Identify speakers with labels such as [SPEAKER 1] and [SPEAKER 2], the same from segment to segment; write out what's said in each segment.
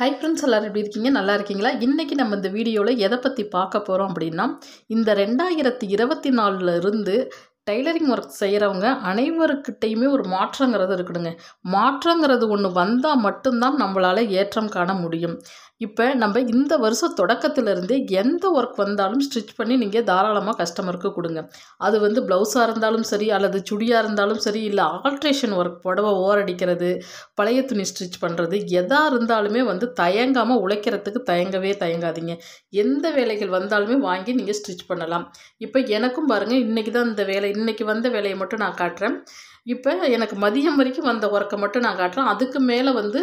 [SPEAKER 1] hi friends எல்லோரும் எப்படி இருக்கீங்க நல்லா இருக்கீங்களா இன்றைக்கி நம்ம இந்த வீடியோவில் எதை பற்றி பார்க்க போகிறோம் அப்படின்னா இந்த ரெண்டாயிரத்தி இருபத்தி நாலுலேருந்து டைலரிங் ஒர்க் செய்கிறவங்க அனைவருக்கிட்டேயுமே ஒரு மாற்றங்கிறது இருக்குதுங்க மாற்றங்கிறது ஒன்று வந்தால் மட்டும்தான் நம்மளால் ஏற்றம் காண முடியும் இப்போ நம்ம இந்த வருஷம் தொடக்கத்திலிருந்தே எந்த ஒர்க் வந்தாலும் ஸ்டிச் பண்ணி நீங்கள் தாராளமாக கஸ்டமருக்கு கொடுங்க அது வந்து ப்ளவுஸாக இருந்தாலும் சரி அல்லது சுடியாக இருந்தாலும் சரி இல்லை ஆல்ட்ரேஷன் ஒர்க் புடவை ஓரடிக்கிறது பழைய துணி ஸ்டிச் பண்ணுறது எதாக இருந்தாலுமே வந்து தயங்காமல் உழைக்கிறதுக்கு தயங்கவே தயங்காதீங்க எந்த வேலைகள் வந்தாலுமே வாங்கி நீங்கள் ஸ்டிச் பண்ணலாம் இப்போ எனக்கும் பாருங்கள் இன்றைக்கி தான் இந்த வேலை இன்றைக்கி வந்த வேலையை மட்டும் நான் காட்டுறேன் இப்போ எனக்கு மதியம் வரைக்கும் வந்த ஒர்க்கை மட்டும் நான் காட்டுறேன் அதுக்கு மேலே வந்து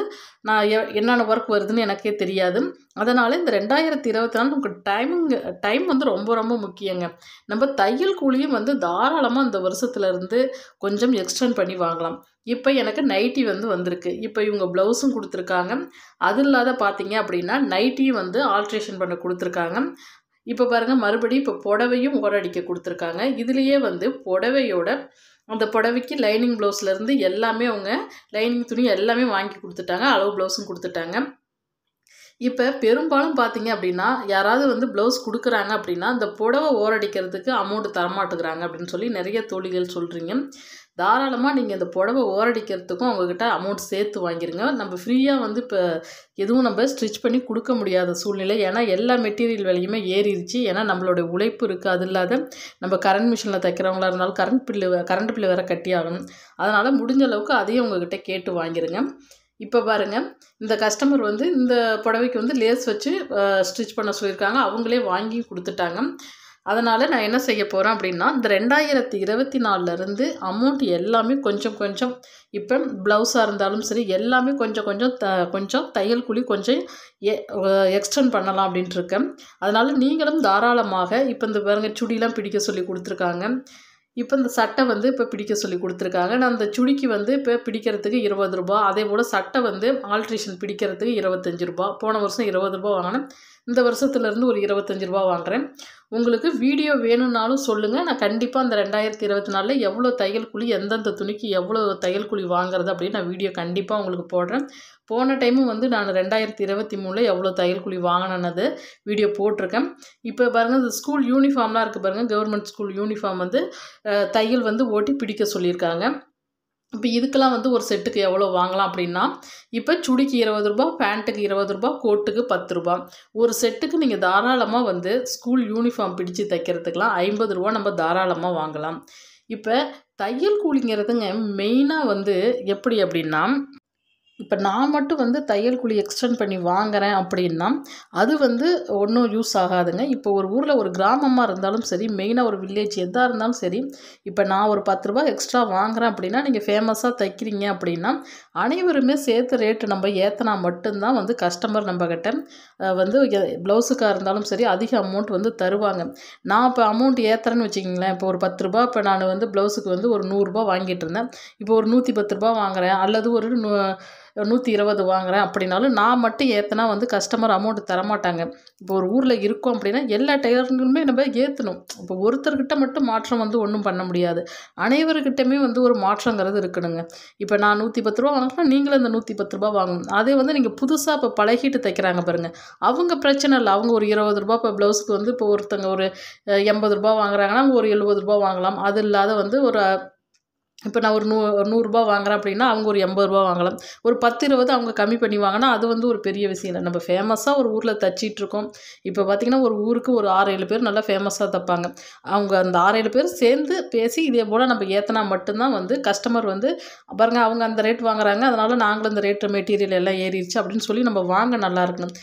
[SPEAKER 1] நான் என்னென்ன ஒர்க் வருதுன்னு எனக்கே தெரியாது அதனால் இந்த ரெண்டாயிரத்தி இருபத்தி நாலு நமக்கு டைமிங் டைம் வந்து ரொம்ப ரொம்ப முக்கியங்க நம்ம தையல் கூலியும் வந்து தாராளமாக இந்த வருஷத்துலேருந்து கொஞ்சம் எக்ஸ்டெண்ட் பண்ணி வாங்கலாம் இப்போ எனக்கு நைட்டி வந்து வந்திருக்கு இப்போ இவங்க ப்ளவுஸும் கொடுத்துருக்காங்க அது இல்லாத பார்த்தீங்க அப்படின்னா நைட்டியும் வந்து ஆல்ட்ரேஷன் பண்ண கொடுத்துருக்காங்க இப்போ பாருங்கள் மறுபடியும் இப்போ புடவையும் ஓரடிக்க கொடுத்துருக்காங்க இதுலேயே வந்து புடவையோட அந்த புடவைக்கு லைனிங் ப்ளவுஸ்லேருந்து எல்லாமே அவங்க லைனிங் துணி எல்லாமே வாங்கி கொடுத்துட்டாங்க அளவு ப்ளவுஸும் கொடுத்துட்டாங்க இப்போ பெரும்பாலும் பார்த்தீங்க அப்படின்னா யாராவது வந்து ப்ளவுஸ் கொடுக்குறாங்க அப்படின்னா இந்த புடவை ஓரடிக்கிறதுக்கு அமௌண்ட் தரமாட்டுக்கிறாங்க அப்படின்னு சொல்லி நிறைய தோழிகள் சொல்கிறீங்க தாராளமாக நீங்கள் இந்த புடவை ஓரடிக்கிறதுக்கும் அவங்கக்கிட்ட அமௌண்ட் சேர்த்து வாங்கிருங்க நம்ம ஃப்ரீயாக வந்து இப்போ எதுவும் நம்ம ஸ்டிச் பண்ணி கொடுக்க முடியாத சூழ்நிலை ஏன்னா எல்லா மெட்டீரியல் விலையுமே ஏறிடுச்சு ஏன்னா நம்மளுடைய உழைப்பு இருக்குது அது இல்லாத நம்ம கரண்ட் மிஷினில் தைக்கிறவங்களா இருந்தாலும் கரண்ட் பில்லு கரண்ட் பில்லு வேறு கட்டி ஆகணும் அதனால் முடிஞ்ச அளவுக்கு அதையும் உங்ககிட்ட கேட்டு வாங்கிருங்க இப்போ பாருங்கள் இந்த கஸ்டமர் வந்து இந்த புடவைக்கு வந்து லேஸ் வச்சு ஸ்டிச் பண்ண சொல்லியிருக்காங்க அவங்களே வாங்கி கொடுத்துட்டாங்க அதனால் நான் என்ன செய்ய போகிறேன் அப்படின்னா இந்த ரெண்டாயிரத்தி இருபத்தி நாலுலேருந்து அமௌண்ட் எல்லாமே கொஞ்சம் கொஞ்சம் இப்போ ப்ளவுஸாக இருந்தாலும் சரி எல்லாமே கொஞ்சம் கொஞ்சம் த கொஞ்சம் தையல் குழி கொஞ்சம் எ எக்ஸ்டெண்ட் பண்ணலாம் அப்படின்ட்டு இருக்கேன் அதனால் நீங்களும் தாராளமாக இப்போ இந்த பாருங்க சுடிலாம் பிடிக்க சொல்லி கொடுத்துருக்காங்க இப்போ இந்த சட்டை வந்து இப்போ பிடிக்க சொல்லி கொடுத்துருக்காங்க நான் அந்த சுடிக்கு வந்து இப்போ பிடிக்கிறதுக்கு இருபது ரூபா அதே போல் சட்டை வந்து ஆல்ட்ரேஷன் பிடிக்கிறதுக்கு இருபத்தஞ்சி ரூபா போன வருஷம் இருபது ரூபா வாங்கினேன் இந்த வருஷத்துலேருந்து ஒரு இருபத்தஞ்சி ரூபா வாங்குறேன் உங்களுக்கு வீடியோ வேணும்னாலும் சொல்லுங்கள் நான் கண்டிப்பாக அந்த ரெண்டாயிரத்தி இருபத்தி நாலில் எவ்வளோ தையல் குழி எந்தெந்த துணிக்கு எவ்வளோ தையல் குழி வாங்குறது அப்படின்னு நான் வீடியோ கண்டிப்பாக உங்களுக்கு போடுறேன் போன டைமும் வந்து நான் ரெண்டாயிரத்தி இருபத்தி மூணில் எவ்வளோ தையல் குழி வாங்கினது வீடியோ போட்டிருக்கேன் இப்போ பாருங்கள் இந்த ஸ்கூல் யூனிஃபார்ம்லாம் இருக்குது பாருங்கள் கவர்மெண்ட் ஸ்கூல் யூனிஃபார்ம் வந்து தையல் வந்து ஓட்டி பிடிக்க சொல்லியிருக்காங்க இப்போ இதுக்கெல்லாம் வந்து ஒரு செட்டுக்கு எவ்வளோ வாங்கலாம் அப்படின்னா இப்போ சுடிக்கு இருபது ரூபா பேண்ட்டுக்கு இருபது ரூபா கோட்டுக்கு பத்து ரூபா ஒரு செட்டுக்கு நீங்கள் தாராளமாக வந்து ஸ்கூல் யூனிஃபார்ம் பிடிச்சு தைக்கிறதுக்கெலாம் ஐம்பது ரூபா நம்ம தாராளமாக வாங்கலாம் இப்போ தையல் கூலிங்கிறதுங்க மெயினாக வந்து எப்படி அப்படின்னா இப்போ நான் மட்டும் வந்து தையல் குழி எக்ஸ்டெண்ட் பண்ணி வாங்குறேன் அப்படின்னா அது வந்து ஒன்றும் யூஸ் ஆகாதுங்க இப்போ ஒரு ஊரில் ஒரு கிராமமாக இருந்தாலும் சரி மெயினாக ஒரு வில்லேஜ் எதாக இருந்தாலும் சரி இப்போ நான் ஒரு பத்து ரூபா எக்ஸ்ட்ரா வாங்குகிறேன் அப்படின்னா நீங்கள் ஃபேமஸாக தைக்கிறீங்க அப்படின்னா அனைவருமே சேர்த்து ரேட்டு நம்ம ஏற்றினா மட்டும்தான் வந்து கஸ்டமர் நம்மக்கிட்ட வந்து ப்ளவுஸுக்காக இருந்தாலும் சரி அதிக அமௌண்ட் வந்து தருவாங்க நான் இப்போ அமௌண்ட் ஏற்றுறேன்னு வச்சுக்கிங்களேன் இப்போ ஒரு பத்து ரூபா இப்போ நான் வந்து ப்ளவுஸுக்கு வந்து ஒரு நூறுரூபா வாங்கிட்டு இருந்தேன் இப்போ ஒரு நூற்றி பத்து ரூபா வாங்குகிறேன் அல்லது ஒரு நூற்றி இருபது வாங்குகிறேன் அப்படின்னாலும் நான் மட்டும் ஏற்றினா வந்து கஸ்டமர் அமௌண்ட்டு தரமாட்டாங்க இப்போ ஒரு ஊரில் இருக்கோம் அப்படின்னா எல்லா டயர்களுமே நம்ம ஏற்றணும் இப்போ ஒருத்தர்கிட்ட மட்டும் மாற்றம் வந்து ஒன்றும் பண்ண முடியாது அனைவர்கிட்டமே வந்து ஒரு மாற்றங்கிறது இருக்கணுங்க இப்போ நான் நூற்றி பத்து ரூபா வாங்கினா நீங்களும் அந்த நூற்றி பத்து ரூபா வாங்கணும் அதே வந்து நீங்கள் புதுசாக இப்போ பழகிட்டு தைக்கிறாங்க பாருங்கள் அவங்க பிரச்சனை இல்லை அவங்க ஒரு இருபது ரூபா இப்போ ப்ளவுஸுக்கு வந்து இப்போ ஒருத்தங்க ஒரு எண்பது ரூபா வாங்குறாங்கன்னா அவங்க ஒரு எழுபது ரூபா வாங்கலாம் அது இல்லாத வந்து ஒரு இப்போ நான் ஒரு நூ ஒரு நூறுரூபா வாங்குகிறேன் அப்படின்னா அவங்க ஒரு எண்பது ரூபா வாங்கலாம் ஒரு பத்து இருபது அவங்க கம்மி பண்ணி வாங்கினா அது வந்து ஒரு பெரிய விஷயம் இல்லை நம்ம ஃபேமஸாக ஒரு ஊரில் தைச்சிட்ருக்கோம் இப்போ பார்த்திங்கன்னா ஒரு ஊருக்கு ஒரு ஆறு ஏழு பேர் நல்லா ஃபேமஸாக தைப்பாங்க அவங்க அந்த ஆறு ஏழு பேர் சேர்ந்து பேசி இதே போல் நம்ம ஏற்றினா மட்டும்தான் வந்து கஸ்டமர் வந்து பாருங்க அவங்க அந்த ரேட் வாங்குறாங்க அதனால் நாங்களும் இந்த ரேட்டு மெட்டீரியல் எல்லாம் ஏறிடுச்சு அப்படின்னு சொல்லி நம்ம வாங்க நல்லா இருக்கணும்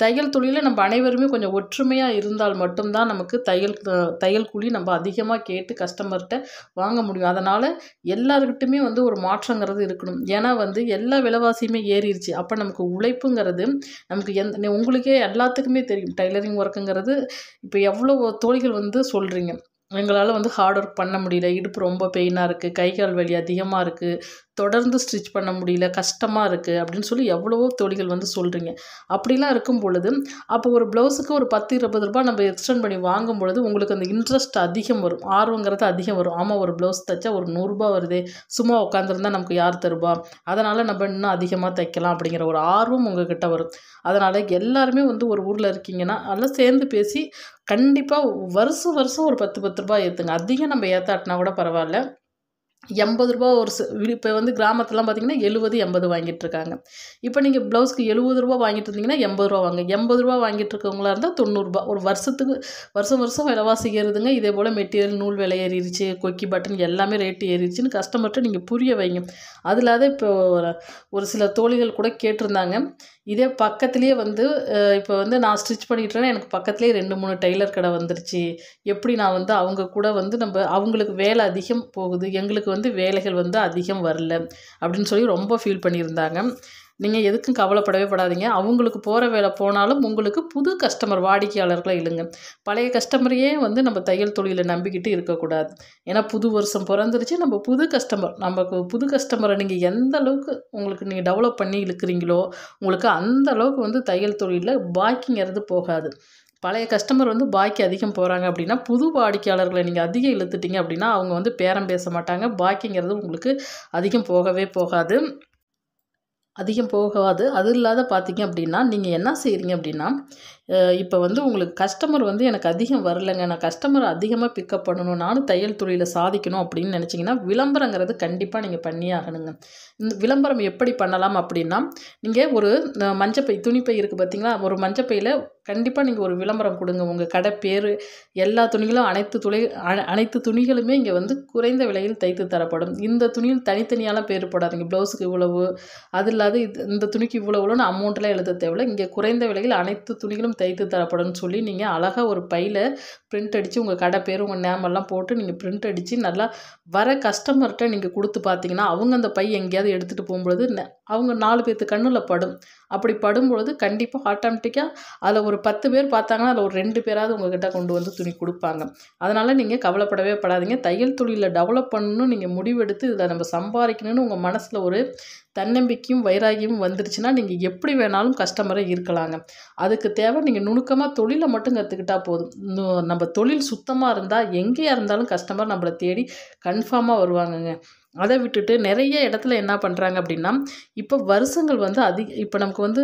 [SPEAKER 1] தையல் தொழிலில் நம்ம அனைவருமே கொஞ்சம் ஒற்றுமையாக இருந்தால் மட்டும்தான் நமக்கு தையல் தையல் கூலி நம்ம அதிகமாக கேட்டு கஸ்டமர்கிட்ட வாங்க முடியும் அதனால் எல்லாருக்கிட்டுமே வந்து ஒரு மாற்றங்கிறது இருக்கணும் ஏன்னா வந்து எல்லா விலைவாசியுமே ஏறிடுச்சு அப்போ நமக்கு உழைப்புங்கிறது நமக்கு எந் உங்களுக்கே எல்லாத்துக்குமே தெரியும் டைலரிங் ஒர்க்குங்கிறது இப்போ எவ்வளோ தோழிகள் வந்து சொல்கிறீங்க எங்களால் வந்து ஹார்ட் ஒர்க் பண்ண முடியல இடுப்பு ரொம்ப பெயினாக இருக்குது கை கால் வலி அதிகமாக இருக்குது தொடர்ந்து ஸ்டிச் பண்ண முடியல கஷ்டமாக இருக்குது அப்படின்னு சொல்லி எவ்வளவோ தோழிகள் வந்து சொல்கிறீங்க அப்படிலாம் இருக்கும் பொழுது அப்போ ஒரு ப்ளவுஸுக்கு ஒரு பத்து இருபது ரூபாய் நம்ம எக்ஸ்டெண்ட் பண்ணி வாங்கும் பொழுது உங்களுக்கு அந்த இன்ட்ரெஸ்ட் அதிகம் வரும் ஆர்வங்கிறது அதிகம் வரும் ஆமாம் ஒரு ப்ளவுஸ் தைச்சா ஒரு நூறுரூபா வருது சும்மா உட்காந்துருந்தா நமக்கு யார் தருவா அதனால் நம்ம இன்னும் அதிகமாக தைக்கலாம் அப்படிங்கிற ஒரு ஆர்வம் உங்ககிட்ட வரும் அதனால் எல்லாருமே வந்து ஒரு ஊரில் இருக்கீங்கன்னா அதெல்லாம் சேர்ந்து பேசி கண்டிப்பாக வருஷம் வருஷம் ஒரு பத்து பத்து ரூபாய் ஏற்றுங்க அதிகம் நம்ம ஏற்றாட்டினா கூட பரவாயில்ல எண்பது ரூபா ஒரு இப்போ வந்து கிராமத்துலாம் பார்த்திங்கன்னா எழுபது எண்பது வாங்கிட்டு இருக்காங்க இப்போ நீங்கள் ப்ளவுஸ்க்கு எழுபது ரூபா வாங்கிட்டு இருந்தீங்கன்னா எண்பது ரூபா வாங்க எண்பது ரூபா வாங்கிட்டு இருக்கவங்களா இருந்தால் தொண்ணூறுரூபா ஒரு வருஷத்துக்கு வருஷம் வருஷம் விலைவாசி ஏறுதுங்க இதே போல் மெட்டீரியல் நூல் விலை ஏறிடுச்சு கொக்கி பட்டன் எல்லாமே ரேட்டு ஏறிடுச்சின்னு கஸ்டமர்கிட்ட நீங்கள் புரிய வைங்க அது இல்லாத இப்போ ஒரு சில தோழிகள் கூட கேட்டிருந்தாங்க இதே பக்கத்துலேயே வந்து இப்போ வந்து நான் ஸ்டிச் பண்ணிட்டுறேன்னா எனக்கு பக்கத்துலேயே ரெண்டு மூணு டெய்லர் கடை வந்துருச்சு எப்படி நான் வந்து அவங்க கூட வந்து நம்ம அவங்களுக்கு வேலை அதிகம் போகுது எங்களுக்கு வந்து வேலைகள் வந்து அதிகம் வரல அப்படின்னு சொல்லி ரொம்ப ஃபீல் பண்ணியிருந்தாங்க நீங்கள் எதுக்கும் கவலைப்படவே படாதீங்க அவங்களுக்கு போகிற வேலை போனாலும் உங்களுக்கு புது கஸ்டமர் வாடிக்கையாளர்களை இல்லைங்க பழைய கஸ்டமரையே வந்து நம்ம தையல் தொழிலை நம்பிக்கிட்டு இருக்கக்கூடாது ஏன்னா புது வருஷம் பிறந்துருச்சு நம்ம புது கஸ்டமர் நமக்கு புது கஸ்டமரை நீங்கள் எந்த அளவுக்கு உங்களுக்கு நீங்கள் டெவலப் பண்ணி இழுக்கிறீங்களோ உங்களுக்கு அந்த அளவுக்கு வந்து தையல் தொழிலில் பாக்கிங்கிறது போகாது பழைய கஸ்டமர் வந்து பாக்கி அதிகம் போகிறாங்க அப்படின்னா புது வாடிக்கையாளர்களை நீங்கள் அதிகம் இழுத்துட்டீங்க அப்படின்னா அவங்க வந்து பேரம் பேச மாட்டாங்க பாக்கிங்கிறது உங்களுக்கு அதிகம் போகவே போகாது அதிகம் போகாது அது இல்லாத பார்த்திங்க அப்படின்னா நீங்கள் என்ன செய்கிறீங்க அப்படின்னா இப்போ வந்து உங்களுக்கு கஸ்டமர் வந்து எனக்கு அதிகம் வரலைங்க நான் கஸ்டமர் அதிகமாக பிக்கப் பண்ணணும் நானும் தையல் தொழிலை சாதிக்கணும் அப்படின்னு நினச்சிங்கன்னா விளம்பரங்கிறது கண்டிப்பாக நீங்கள் பண்ணி ஆகணுங்க இந்த விளம்பரம் எப்படி பண்ணலாம் அப்படின்னா நீங்கள் ஒரு மஞ்சப்பை துணிப்பை இருக்குது பார்த்தீங்களா ஒரு மஞ்சப்பையில் கண்டிப்பாக நீங்கள் ஒரு விளம்பரம் கொடுங்க உங்கள் கடை பேர் எல்லா துணிகளும் அனைத்து துளை அனைத்து துணிகளுமே இங்கே வந்து குறைந்த விலையில் தைத்து தரப்படும் இந்த துணியில் தனித்தனியாலாம் பேர் போடாதீங்க ப்ளவுஸுக்கு இவ்வளவு அது இல்லாத இது இந்த துணிக்கு இவ்வளவுன்னு அமௌண்ட்லாம் எழுத தேவையில்ல இங்கே குறைந்த விலையில் அனைத்து துணிகளும் தைத்து தரப்படும்னு சொல்லி நீங்கள் அழகாக ஒரு பையில் பிரிண்ட் அடித்து உங்கள் கடை பேர் உங்கள் நேமெல்லாம் போட்டு நீங்கள் பிரிண்ட் அடித்து நல்லா வர கஸ்டமர்கிட்ட நீங்கள் கொடுத்து பார்த்தீங்கன்னா அவங்க அந்த பை எங்கேயாவது எடுத்துகிட்டு போகும்பொழுது அவங்க நாலு பேர்த்து கண்ணில் படும் அப்படி படும்பொழுது கண்டிப்பாக ஆட்டோமேட்டிக்காக அதில் ஒரு பத்து பேர் பார்த்தாங்கன்னா அதில் ஒரு ரெண்டு பேராவது உங்கள்கிட்ட கொண்டு வந்து துணி கொடுப்பாங்க அதனால் நீங்கள் கவலைப்படவே படாதீங்க தையல் தொழிலில் டெவலப் பண்ணணும் நீங்கள் முடிவெடுத்து இதில் நம்ம சம்பாதிக்கணும்னு உங்கள் மனசில் ஒரு தன்னம்பிக்கையும் வைராகியமும் வந்துருச்சுன்னா நீங்கள் எப்படி வேணாலும் கஸ்டமரை இருக்கலாங்க அதுக்கு தேவை நீங்கள் நுணுக்கமாக தொழிலை மட்டும் கற்றுக்கிட்டால் போதும் நம்ம தொழில் சுத்தமாக இருந்தால் எங்கேயா இருந்தாலும் கஸ்டமர் நம்மளை தேடி கன்ஃபார்மாக வருவாங்கங்க அதை விட்டுட்டு நிறைய இடத்துல என்ன பண்ணுறாங்க அப்படின்னா இப்போ வருஷங்கள் வந்து அதிக இப்போ நமக்கு வந்து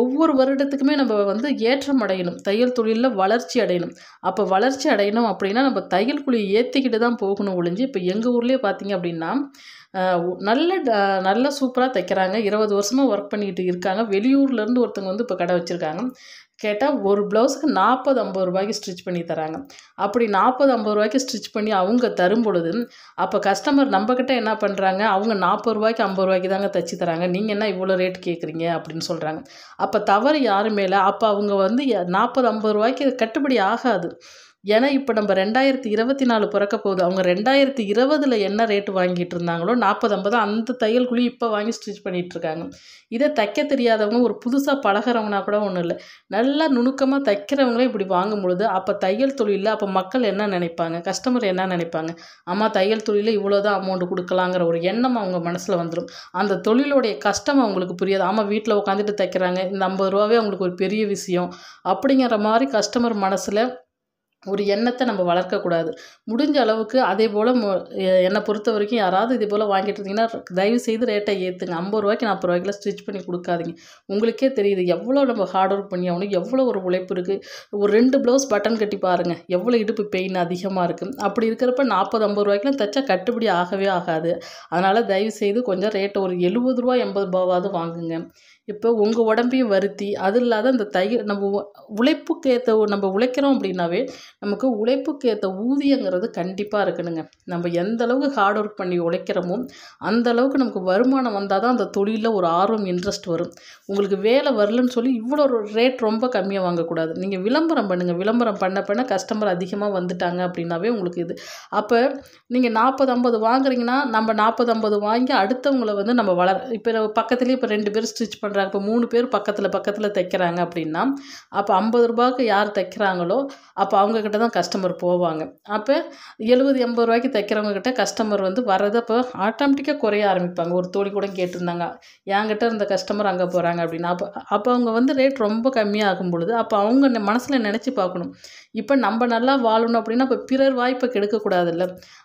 [SPEAKER 1] ஒவ்வொரு வருடத்துக்குமே நம்ம வந்து ஏற்றம் அடையணும் தையல் தொழிலில் வளர்ச்சி அடையணும் அப்போ வளர்ச்சி அடையணும் அப்படின்னா நம்ம தையல் குழியை ஏற்றிக்கிட்டு தான் போகணும் ஒழிஞ்சு இப்போ எங்கள் ஊர்லேயே பார்த்திங்க அப்படின்னா நல்ல நல்ல சூப்பராக தைக்கிறாங்க இருபது வருஷமாக ஒர்க் பண்ணிக்கிட்டு இருக்காங்க வெளியூர்லேருந்து ஒருத்தங்க வந்து இப்போ கடை வச்சுருக்காங்க கேட்டால் ஒரு ப்ளவுஸுக்கு நாற்பது ஐம்பது ரூபாய்க்கு ஸ்டிச் பண்ணி தராங்க அப்படி நாற்பது ஐம்பது ரூபாய்க்கு ஸ்டிச் பண்ணி அவங்க தரும் பொழுது அப்போ கஸ்டமர் நம்மக்கிட்ட என்ன பண்ணுறாங்க அவங்க நாற்பது ரூபாய்க்கு ஐம்பது ரூபாய்க்கு தாங்க தைச்சி தராங்க நீங்கள் என்ன இவ்வளோ ரேட் கேட்குறீங்க அப்படின்னு சொல்கிறாங்க அப்போ தவறு யார் இல்லை அப்போ அவங்க வந்து நாற்பது ஐம்பது ரூபாய்க்கு கட்டுப்படி ஆகாது ஏன்னா இப்போ நம்ம ரெண்டாயிரத்தி இருபத்தி நாலு பிறக்க போகுது அவங்க ரெண்டாயிரத்தி இருபதில் என்ன ரேட்டு வாங்கிட்டு இருந்தாங்களோ நாற்பது ஐம்பது அந்த தையல் குழி இப்போ வாங்கி ஸ்டிச் பண்ணிகிட்ருக்காங்க இதை தைக்க தெரியாதவங்க ஒரு புதுசாக பழகிறவங்கனா கூட ஒன்றும் இல்லை நல்லா நுணுக்கமாக தைக்கிறவங்களே இப்படி வாங்கும் பொழுது அப்போ தையல் தொழிலில் அப்போ மக்கள் என்ன நினைப்பாங்க கஸ்டமர் என்ன நினைப்பாங்க ஆமாம் தையல் தொழிலில் இவ்வளோ தான் அமௌண்ட் கொடுக்கலாங்கிற ஒரு எண்ணம் அவங்க மனசில் வந்துடும் அந்த தொழிலுடைய கஷ்டம் அவங்களுக்கு புரியாது ஆமாம் வீட்டில் உட்காந்துட்டு தைக்கிறாங்க இந்த ஐம்பது ரூபாவே அவங்களுக்கு ஒரு பெரிய விஷயம் அப்படிங்கிற மாதிரி கஸ்டமர் மனசில் ஒரு எண்ணத்தை நம்ம வளர்க்கக்கூடாது முடிஞ்ச அளவுக்கு அதே போல் என்னை பொறுத்த வரைக்கும் யாராவது இதே போல் வாங்கிட்டு இருந்தீங்கன்னா தயவு செய்து ரேட்டை ஏற்றுங்க ஐம்பது ரூபாய்க்கு நாற்பது ரூபாய்க்குலாம் ஸ்டிச் பண்ணி கொடுக்காதீங்க உங்களுக்கே தெரியுது எவ்வளோ நம்ம ஹார்ட் ஒர்க் பண்ணி அவனுக்கு எவ்வளோ ஒரு உழைப்பு இருக்குது ஒரு ரெண்டு ப்ளவுஸ் பட்டன் கட்டி பாருங்கள் எவ்வளோ இடுப்பு பெயின் அதிகமாக இருக்குது அப்படி இருக்கிறப்ப நாற்பது ஐம்பது ரூபாய்க்குலாம் தைச்சா கட்டுப்படி ஆகவே ஆகாது அதனால் தயவு செய்து கொஞ்சம் ரேட்டை ஒரு எழுபது ரூபா எண்பது ரூபாவது வாங்குங்க இப்போ உங்கள் உடம்பையும் வருத்தி அது இல்லாத அந்த தயிர் நம்ம உழைப்புக்கு ஏற்ற நம்ம உழைக்கிறோம் அப்படின்னாவே நமக்கு உழைப்புக்கு ஏற்ற ஊதியங்கிறது கண்டிப்பாக இருக்கணுங்க நம்ம எந்த அளவுக்கு ஹார்ட் ஒர்க் பண்ணி உழைக்கிறோமோ அந்த அளவுக்கு நமக்கு வருமானம் வந்தால் தான் அந்த தொழிலில் ஒரு ஆர்வம் இன்ட்ரெஸ்ட் வரும் உங்களுக்கு வேலை வரலன்னு சொல்லி இவ்வளோ ரேட் ரொம்ப கம்மியாக வாங்கக்கூடாது நீங்கள் விளம்பரம் பண்ணுங்கள் விளம்பரம் பண்ண பண்ண கஸ்டமர் அதிகமாக வந்துட்டாங்க அப்படின்னாவே உங்களுக்கு இது அப்போ நீங்கள் நாற்பது ஐம்பது வாங்குறீங்கன்னா நம்ம நாற்பது ஐம்பது வாங்கி அடுத்தவங்களை வந்து நம்ம வளர் இப்போ பக்கத்துலேயே இப்போ ரெண்டு பேர் ஸ்டிச் பண்ண பண்ணுறாங்க இப்போ மூணு பேர் பக்கத்தில் பக்கத்தில் தைக்கிறாங்க அப்படின்னா அப்போ ஐம்பது ரூபாய்க்கு யார் தைக்கிறாங்களோ அப்போ அவங்கக்கிட்ட தான் கஸ்டமர் போவாங்க அப்போ எழுபது எண்பது ரூபாய்க்கு தைக்கிறவங்கக்கிட்ட கஸ்டமர் வந்து வர்றது அப்போ ஆட்டோமேட்டிக்காக குறைய ஆரம்பிப்பாங்க ஒரு தோழி கூட கேட்டிருந்தாங்க என்கிட்ட இருந்த கஸ்டமர் அங்கே போகிறாங்க அப்படின்னா அப்போ அப்போ அவங்க வந்து ரேட் ரொம்ப கம்மியாகும் பொழுது அப்போ அவங்க மனசில் நினச்சி பார்க்கணும் இப்போ நம்ம நல்லா வாழணும் அப்படின்னா இப்போ பிறர் வாய்ப்பை கெடுக்கக்கூடாதுல்ல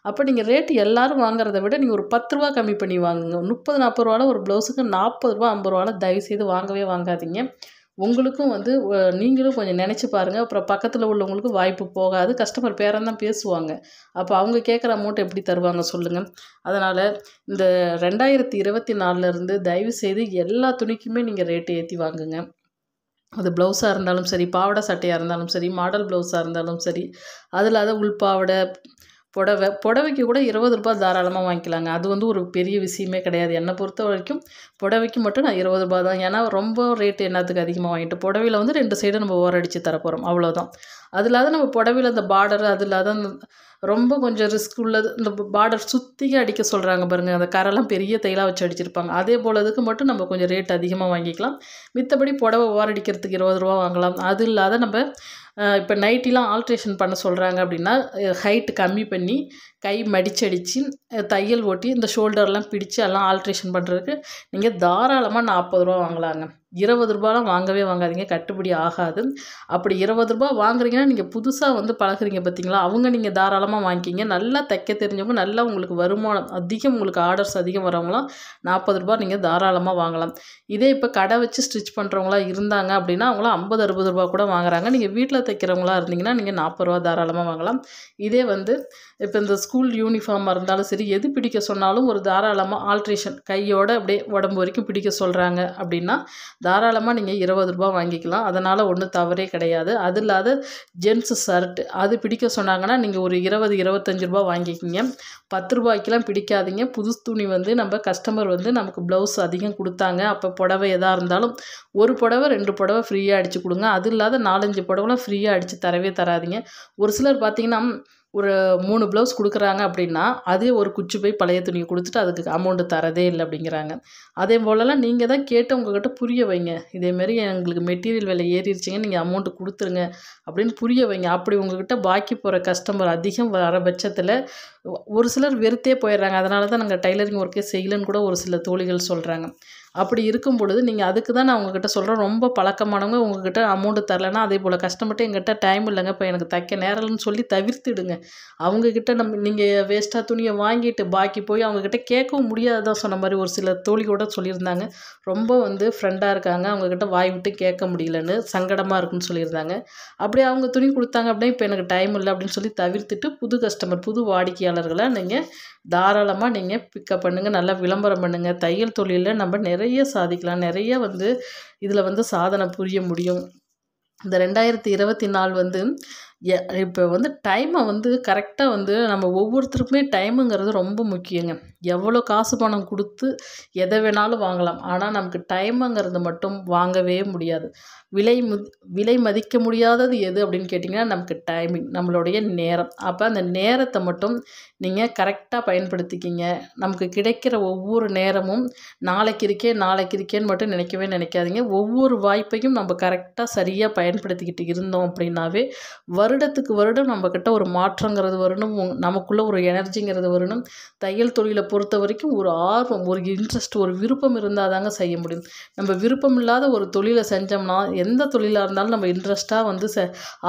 [SPEAKER 1] அப்போ நீங்கள் ரேட்டு எல்லோரும் வாங்குறத விட நீங்கள் ஒரு பத்து ரூபா கம்மி பண்ணி வாங்குங்க முப்பது நாற்பது ரூபாவில் ஒரு ப்ளவுஸுக்கு நாற்பது ரூபா ஐம்பது ரூபாவில் தயவுசெய்து வாங்கவே வாங்காதீங்க உங்களுக்கும் வந்து நீங்களும் கொஞ்சம் நினச்சி பாருங்கள் அப்புறம் பக்கத்தில் உள்ளவங்களுக்கு வாய்ப்பு போகாது கஸ்டமர் பேரந்தான் பேசுவாங்க அப்போ அவங்க கேட்குற அமௌண்ட் எப்படி தருவாங்க சொல்லுங்கள் அதனால் இந்த ரெண்டாயிரத்தி இருபத்தி நாலுலேருந்து தயவு செய்து எல்லா துணிக்குமே நீங்கள் ரேட்டு ஏற்றி வாங்குங்க அது ப்ளவுஸாக இருந்தாலும் சரி பாவாடை சட்டையாக இருந்தாலும் சரி மாடல் ப்ளவுஸாக இருந்தாலும் சரி அதில் அதை பாவடை புடவை புடவைக்கு கூட இருபது ரூபாய் தாராளமாக வாங்கிக்கலாங்க அது வந்து ஒரு பெரிய விஷயமே கிடையாது என்னை பொறுத்த வரைக்கும் புடவைக்கு மட்டும் நான் இருபது ரூபா தான் ஏன்னா ரொம்ப ரேட்டு என்னத்துக்கு அதிகமாக வாங்கிட்டு புடவையில் வந்து ரெண்டு சைடு நம்ம ஓரடிச்சு தரப்போகிறோம் அவ்வளோதான் அது இல்லாத நம்ம புடவையில் அந்த பார்டர் அது இல்லாத ரொம்ப கொஞ்சம் ரிஸ்க் உள்ளது இந்த பார்டர் சுற்றியே அடிக்க சொல்கிறாங்க பாருங்கள் அந்த கரெல்லாம் பெரிய தைலாக வச்சு அடிச்சிருப்பாங்க அதே போலதுக்கு இதுக்கு மட்டும் நம்ம கொஞ்சம் ரேட் அதிகமாக வாங்கிக்கலாம் மித்தபடி புடவை ஓரடிக்கிறதுக்கு இருபது ரூபா வாங்கலாம் அது இல்லாத நம்ம இப்போ நைட்டிலாம் ஆல்ட்ரேஷன் பண்ண சொல்கிறாங்க அப்படின்னா ஹைட்டு கம்மி பண்ணி கை மடிச்சடிச்சு தையல் ஓட்டி இந்த ஷோல்டர்லாம் பிடிச்சி எல்லாம் ஆல்ட்ரேஷன் பண்ணுறதுக்கு நீங்கள் தாராளமாக நாற்பது ரூபா வாங்கலாங்க இருபது ரூபாலாம் வாங்கவே வாங்காதீங்க கட்டுப்படி ஆகாது அப்படி இருபது ரூபா வாங்குறீங்கன்னா நீங்கள் புதுசாக வந்து பழகுறீங்க பார்த்தீங்களா அவங்க நீங்கள் தாராளமாக வாங்கிக்கிங்க நல்லா தைக்க தெரிஞ்சவங்க நல்லா உங்களுக்கு வருமானம் அதிகம் உங்களுக்கு ஆர்டர்ஸ் அதிகம் வரவங்களாம் நாற்பது ரூபா நீங்கள் தாராளமாக வாங்கலாம் இதே இப்போ கடை வச்சு ஸ்டிச் பண்ணுறவங்களா இருந்தாங்க அப்படின்னா அவங்களாம் ஐம்பது அறுபது ரூபா கூட வாங்குறாங்க நீங்கள் வீட்டில் தைக்கிறவங்களா இருந்தீங்கன்னா நீங்கள் நாற்பது ரூபா தாராளமாக வாங்கலாம் இதே வந்து இப்போ இந்த ஸ்கூல் யூனிஃபார்மாக இருந்தாலும் சரி எது பிடிக்க சொன்னாலும் ஒரு தாராளமாக ஆல்ட்ரேஷன் கையோடு அப்படியே உடம்பு வரைக்கும் பிடிக்க சொல்கிறாங்க அப்படின்னா தாராளமாக நீங்கள் இருபது ரூபா வாங்கிக்கலாம் அதனால் ஒன்றும் தவறே கிடையாது அது இல்லாத ஜென்ஸு ஷர்ட் அது பிடிக்க சொன்னாங்கன்னா நீங்கள் ஒரு இருபது இருபத்தஞ்சி ரூபா வாங்கிக்கிங்க பத்து ரூபாய்க்கெலாம் பிடிக்காதீங்க புது துணி வந்து நம்ம கஸ்டமர் வந்து நமக்கு ப்ளவுஸ் அதிகம் கொடுத்தாங்க அப்போ புடவை எதாக இருந்தாலும் ஒரு புடவை ரெண்டு புடவை ஃப்ரீயாக அடித்து கொடுங்க அது இல்லாத நாலஞ்சு புடவைலாம் ஃப்ரீயாக அடித்து தரவே தராதிங்க ஒரு சிலர் பார்த்திங்கன்னா ஒரு மூணு ப்ளவுஸ் கொடுக்குறாங்க அப்படின்னா அதே ஒரு குச்சி போய் பழைய துணியை கொடுத்துட்டு அதுக்கு அமௌண்ட்டு தரதே இல்லை அப்படிங்கிறாங்க அதே போலலாம் நீங்கள் தான் கேட்டு உங்கள்கிட்ட புரிய வைங்க இதேமாரி எங்களுக்கு மெட்டீரியல் விலை ஏறிடுச்சிங்க நீங்கள் அமௌண்ட்டு கொடுத்துருங்க அப்படின்னு புரிய வைங்க அப்படி உங்கள்கிட்ட பாக்கி போகிற கஸ்டமர் அதிகம் வர பட்சத்தில் ஒரு சிலர் வெறுத்தே போயிடுறாங்க அதனால தான் நாங்கள் டைலரிங் ஒர்க்கே செய்யலன்னு கூட ஒரு சில தோழிகள் சொல்கிறாங்க அப்படி இருக்கும் பொழுது நீங்கள் அதுக்கு தான் நான் உங்ககிட்ட சொல்கிறேன் ரொம்ப பழக்கமானவங்க உங்ககிட்ட அமௌண்ட்டு தரலைன்னா அதே போல் கஷ்டப்பட்டு எங்கிட்ட டைம் இல்லைங்க இப்போ எனக்கு தைக்க நேரம்னு சொல்லி தவிர்த்துடுங்க அவங்கக்கிட்ட நம்ம நீங்கள் வேஸ்ட்டாக துணியை வாங்கிட்டு பாக்கி போய் அவங்கக்கிட்ட கேட்கவும் தான் சொன்ன மாதிரி ஒரு சில தோழியோட சொல்லியிருந்தாங்க ரொம்ப வந்து ஃப்ரெண்டாக இருக்காங்க அவங்கக்கிட்ட வாய் விட்டு கேட்க முடியலன்னு சங்கடமாக இருக்குன்னு சொல்லியிருந்தாங்க அப்படியே அவங்க துணி கொடுத்தாங்க அப்படின்னா இப்போ எனக்கு டைம் இல்லை அப்படின்னு சொல்லி தவிர்த்துட்டு புது கஸ்டமர் புது வாடிக்கையாளர்களை நீங்கள் தாராளமாக நீங்கள் பிக்கப் பண்ணுங்கள் நல்லா விளம்பரம் பண்ணுங்கள் தையல் தொழிலில் நம்ம நிறைய நிறைய சாதிக்கலாம் நிறைய வந்து இதில் வந்து சாதனை புரிய முடியும் இந்த ரெண்டாயிரத்தி இருபத்தி நாலு வந்து இப்போ வந்து டைமை வந்து கரெக்டாக வந்து நம்ம ஒவ்வொருத்தருக்குமே டைமுங்கிறது ரொம்ப முக்கியங்க எவ்வளோ காசு பணம் கொடுத்து எதை வேணாலும் வாங்கலாம் ஆனால் நமக்கு டைமுங்கிறது மட்டும் வாங்கவே முடியாது விலை மு விலை மதிக்க முடியாதது எது அப்படின்னு கேட்டிங்கன்னா நமக்கு டைமிங் நம்மளுடைய நேரம் அப்போ அந்த நேரத்தை மட்டும் நீங்கள் கரெக்டாக பயன்படுத்திக்கிங்க நமக்கு கிடைக்கிற ஒவ்வொரு நேரமும் நாளைக்கு இருக்கே நாளைக்கு இருக்கேன்னு மட்டும் நினைக்கவே நினைக்காதீங்க ஒவ்வொரு வாய்ப்பையும் நம்ம கரெக்டாக சரியாக பயன்படுத்திக்கிட்டு இருந்தோம் அப்படின்னாவே வரும் வருடத்துக்கு வருடம் நம்மக்கிட்ட ஒரு மாற்றங்கிறது வரணும் நமக்குள்ளே ஒரு எனர்ஜிங்கிறது வரணும் தையல் தொழிலை பொறுத்த வரைக்கும் ஒரு ஆர்வம் ஒரு இன்ட்ரெஸ்ட் ஒரு விருப்பம் இருந்தால் தாங்க செய்ய முடியும் நம்ம விருப்பம் இல்லாத ஒரு தொழிலை செஞ்சோம்னா எந்த தொழிலாக இருந்தாலும் நம்ம இன்ட்ரெஸ்ட்டாக வந்து ச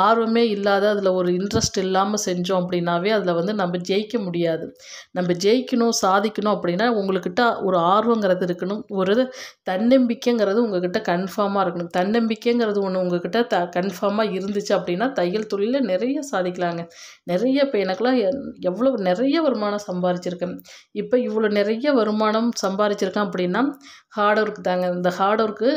[SPEAKER 1] ஆர்வமே இல்லாத அதில் ஒரு இன்ட்ரெஸ்ட் இல்லாமல் செஞ்சோம் அப்படின்னாவே அதில் வந்து நம்ம ஜெயிக்க முடியாது நம்ம ஜெயிக்கணும் சாதிக்கணும் அப்படின்னா உங்கள்கிட்ட ஒரு ஆர்வங்கிறது இருக்கணும் ஒரு தன்னம்பிக்கைங்கிறது உங்ககிட்ட கன்ஃபார்மாக இருக்கணும் தன்னம்பிக்கைங்கிறது ஒன்று உங்ககிட்ட த கன்ஃபார்மாக இருந்துச்சு அப்படின்னா தையல் தொழில் தொழிலில் நிறைய சாதிக்கலாங்க நிறைய இப்போ எனக்கெலாம் எவ்வளோ நிறைய வருமானம் சம்பாதிச்சிருக்கேன் இப்போ இவ்வளோ நிறைய வருமானம் சம்பாதிச்சிருக்கேன் அப்படின்னா ஹார்ட் ஒர்க் தாங்க இந்த ஹார்ட் ஒர்க்கு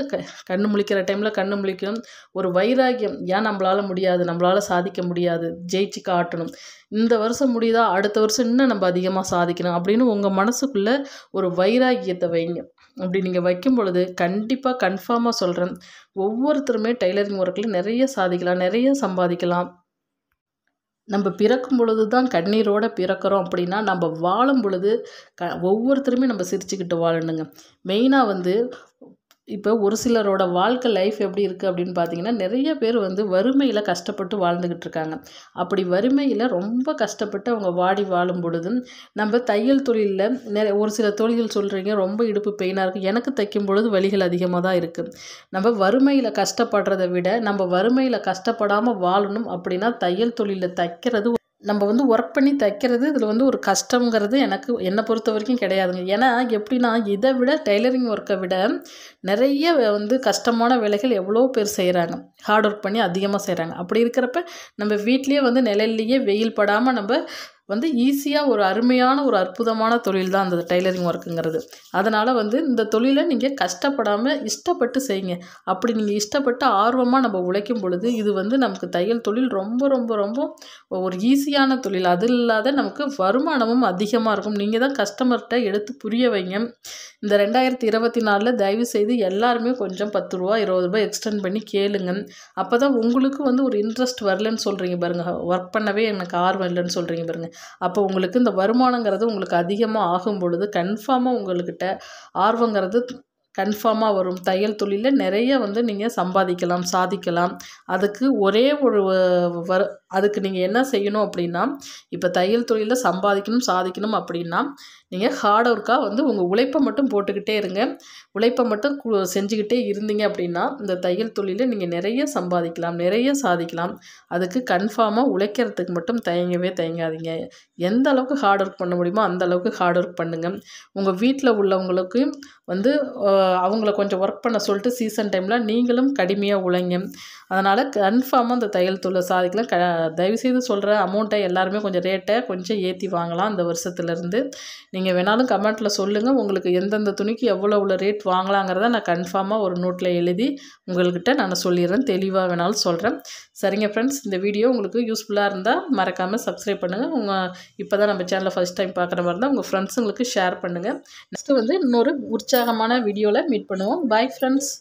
[SPEAKER 1] கண்ணு முழிக்கிற டைமில் கண்ணு முழிக்கணும் ஒரு வைராகியம் ஏன் நம்மளால் முடியாது நம்மளால் சாதிக்க முடியாது ஜெயிச்சு காட்டணும் இந்த வருஷம் முடியுதா அடுத்த வருஷம் இன்னும் நம்ம அதிகமாக சாதிக்கணும் அப்படின்னு உங்கள் மனசுக்குள்ளே ஒரு வைராகியத்தை வைங்க அப்படி நீங்கள் வைக்கும் பொழுது கண்டிப்பாக கன்ஃபார்மாக சொல்கிறேன் ஒவ்வொருத்தருமே டைலரிங் ஒர்க்கில் நிறைய சாதிக்கலாம் நிறைய சம்பாதிக்கலாம் நம்ம பிறக்கும் பொழுது தான் கண்ணீரோட பிறக்கிறோம் அப்படின்னா நம்ம வாழும் பொழுது க ஒவ்வொருத்தருமே நம்ம சிரிச்சுக்கிட்டு வாழணுங்க மெயினாக வந்து இப்போ ஒரு சிலரோட வாழ்க்கை லைஃப் எப்படி இருக்குது அப்படின்னு பார்த்தீங்கன்னா நிறைய பேர் வந்து வறுமையில் கஷ்டப்பட்டு வாழ்ந்துக்கிட்டு இருக்காங்க அப்படி வறுமையில் ரொம்ப கஷ்டப்பட்டு அவங்க வாடி வாழும் பொழுது நம்ம தையல் தொழிலில் நிறைய ஒரு சில தொழில்கள் சொல்கிறீங்க ரொம்ப இடுப்பு பெயினாக இருக்குது எனக்கு தைக்கும் பொழுது வழிகள் அதிகமாக தான் இருக்குது நம்ம வறுமையில் கஷ்டப்படுறதை விட நம்ம வறுமையில் கஷ்டப்படாமல் வாழணும் அப்படின்னா தையல் தொழிலில் தைக்கிறது நம்ம வந்து ஒர்க் பண்ணி தைக்கிறது இதில் வந்து ஒரு கஷ்டங்கிறது எனக்கு என்னை பொறுத்த வரைக்கும் கிடையாதுங்க ஏன்னா எப்படின்னா இதை விட டெய்லரிங் ஒர்க்கை விட நிறைய வந்து கஷ்டமான வேலைகள் எவ்வளோ பேர் செய்கிறாங்க ஹார்ட் ஒர்க் பண்ணி அதிகமாக செய்கிறாங்க அப்படி இருக்கிறப்ப நம்ம வீட்லேயே வந்து நிழல்லையே வெயில் படாமல் நம்ம வந்து ஈஸியாக ஒரு அருமையான ஒரு அற்புதமான தொழில் தான் அந்த டைலரிங் ஒர்க்குங்கிறது அதனால் வந்து இந்த தொழிலை நீங்கள் கஷ்டப்படாமல் இஷ்டப்பட்டு செய்யுங்க அப்படி நீங்கள் இஷ்டப்பட்டு ஆர்வமாக நம்ம உழைக்கும் பொழுது இது வந்து நமக்கு தையல் தொழில் ரொம்ப ரொம்ப ரொம்ப ஒரு ஈஸியான தொழில் அது இல்லாத நமக்கு வருமானமும் அதிகமாக இருக்கும் நீங்கள் தான் கஸ்டமர்கிட்ட எடுத்து புரிய வைங்க இந்த ரெண்டாயிரத்தி இருபத்தி நாலில் தயவு செய்து எல்லாருமே கொஞ்சம் பத்து ரூபா இருபது ரூபாய் எக்ஸ்டெண்ட் பண்ணி கேளுங்க அப்போ தான் உங்களுக்கு வந்து ஒரு இன்ட்ரெஸ்ட் வரலன்னு சொல்கிறீங்க பாருங்கள் ஒர்க் பண்ணவே எனக்கு ஆர்வம் இல்லைன்னு சொல்கிறீங்க பாருங்கள் அப்போ உங்களுக்கு இந்த வருமானங்கிறது உங்களுக்கு அதிகமாக ஆகும் பொழுது கன்ஃபார்மாக உங்கள்கிட்ட ஆர்வங்கிறது கன்ஃபார்மாக வரும் தையல் தொழிலில் நிறைய வந்து நீங்கள் சம்பாதிக்கலாம் சாதிக்கலாம் அதுக்கு ஒரே ஒரு வர அதுக்கு நீங்கள் என்ன செய்யணும் அப்படின்னா இப்போ தையல் தொழிலில் சம்பாதிக்கணும் சாதிக்கணும் அப்படின்னா நீங்கள் ஹார்ட் ஒர்க்காக வந்து உங்கள் உழைப்பை மட்டும் போட்டுக்கிட்டே இருங்க உழைப்பை மட்டும் செஞ்சுக்கிட்டே இருந்தீங்க அப்படின்னா இந்த தையல் தொழிலில் நீங்கள் நிறைய சம்பாதிக்கலாம் நிறைய சாதிக்கலாம் அதுக்கு கன்ஃபார்மாக உழைக்கிறதுக்கு மட்டும் தயங்கவே தயங்காதீங்க எந்த அளவுக்கு ஹார்ட் ஒர்க் பண்ண முடியுமோ அந்த அளவுக்கு ஹார்ட் ஒர்க் பண்ணுங்கள் உங்கள் வீட்டில் உள்ளவங்களுக்கும் வந்து அவங்கள கொஞ்சம் ஒர்க் பண்ண சொல்லிட்டு சீசன் டைமில் நீங்களும் கடுமையாக உழைங்க அதனால் கன்ஃபார்மாக அந்த தையல் தொழில் சாதிக்கலாம் க தயவுசெய்து சொல்கிற அமௌண்ட்டை எல்லாருமே கொஞ்சம் ரேட்டை கொஞ்சம் ஏற்றி வாங்கலாம் அந்த வருஷத்துலேருந்து நீங்கள் வேணாலும் கமெண்ட்டில் சொல்லுங்கள் உங்களுக்கு எந்தெந்த துணிக்கு எவ்வளோ எவ்வளோ ரேட் வாங்கலாங்கிறத நான் கன்ஃபார்மாக ஒரு நோட்டில் எழுதி உங்கள்கிட்ட நான் சொல்லிடுறேன் தெளிவாக வேணாலும் சொல்கிறேன் சரிங்க ஃப்ரெண்ட்ஸ் இந்த வீடியோ உங்களுக்கு யூஸ்ஃபுல்லாக இருந்தால் மறக்காமல் சப்ஸ்கிரைப் பண்ணுங்கள் உங்கள் இப்போ தான் நம்ம சேனலில் ஃபஸ்ட் டைம் பார்க்குற மாதிரி இருந்தால் உங்கள் ஃப்ரெண்ட்ஸுங்களுக்கு ஷேர் பண்ணுங்கள் நெக்ஸ்ட்டு வந்து இன்னொரு உற்சாகமான வீடியோ வீடியோவில் மீட் பண்ணுவோம் பாய் ஃப்ரெண்ட்ஸ்